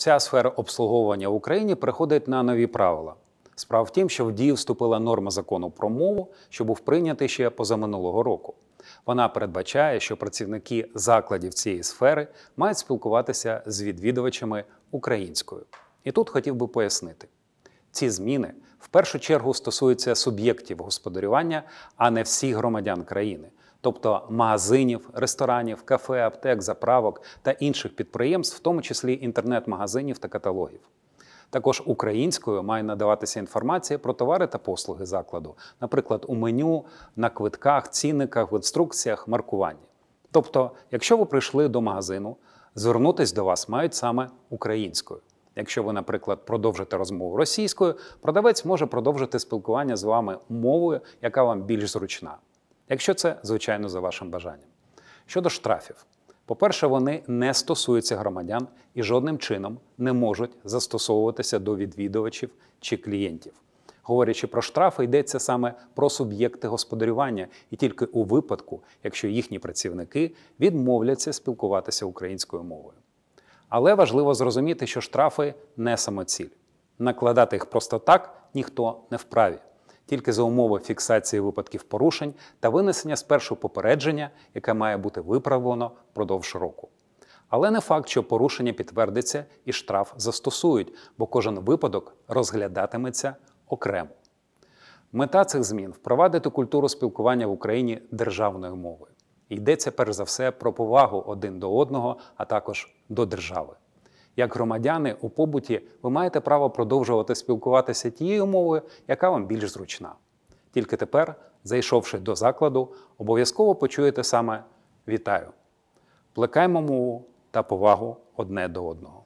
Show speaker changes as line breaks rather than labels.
Вся сфера обслуговування в Україні приходить на нові правила. Справа в тім, що в дію вступила норма закону про мову, що був прийнятий ще позаминулого року. Вона передбачає, що працівники закладів цієї сфери мають спілкуватися з відвідувачами українською. І тут хотів би пояснити, ці зміни в першу чергу стосуються суб'єктів господарювання, а не всіх громадян країни тобто магазинів, ресторанів, кафе, аптек, заправок та інших підприємств, в тому числі інтернет-магазинів та каталогів. Також українською має надаватися інформація про товари та послуги закладу, наприклад, у меню, на квитках, цінниках, в інструкціях, маркуванні. Тобто, якщо ви прийшли до магазину, звернутись до вас мають саме українською. Якщо ви, наприклад, продовжите розмову російською, продавець може продовжити спілкування з вами мовою, яка вам більш зручна якщо це, звичайно, за вашим бажанням. Щодо штрафів, по-перше, вони не стосуються громадян і жодним чином не можуть застосовуватися до відвідувачів чи клієнтів. Говорячи про штрафи, йдеться саме про суб'єкти господарювання, і тільки у випадку, якщо їхні працівники відмовляться спілкуватися українською мовою. Але важливо зрозуміти, що штрафи не самоціль. Накладати їх просто так ніхто не вправі тільки за умови фіксації випадків порушень та винесення спершу попередження, яке має бути виправлено впродовж року. Але не факт, що порушення підтвердиться і штраф застосують, бо кожен випадок розглядатиметься окремо. Мета цих змін впровадити культуру спілкування в Україні державною мовою. Йдеться перш за все про повагу один до одного, а також до держави. Як громадяни у побуті ви маєте право продовжувати спілкуватися тією мовою, яка вам більш зручна. Тільки тепер, зайшовши до закладу, обов'язково почуєте саме вітаю, плекаймо мову та повагу одне до одного.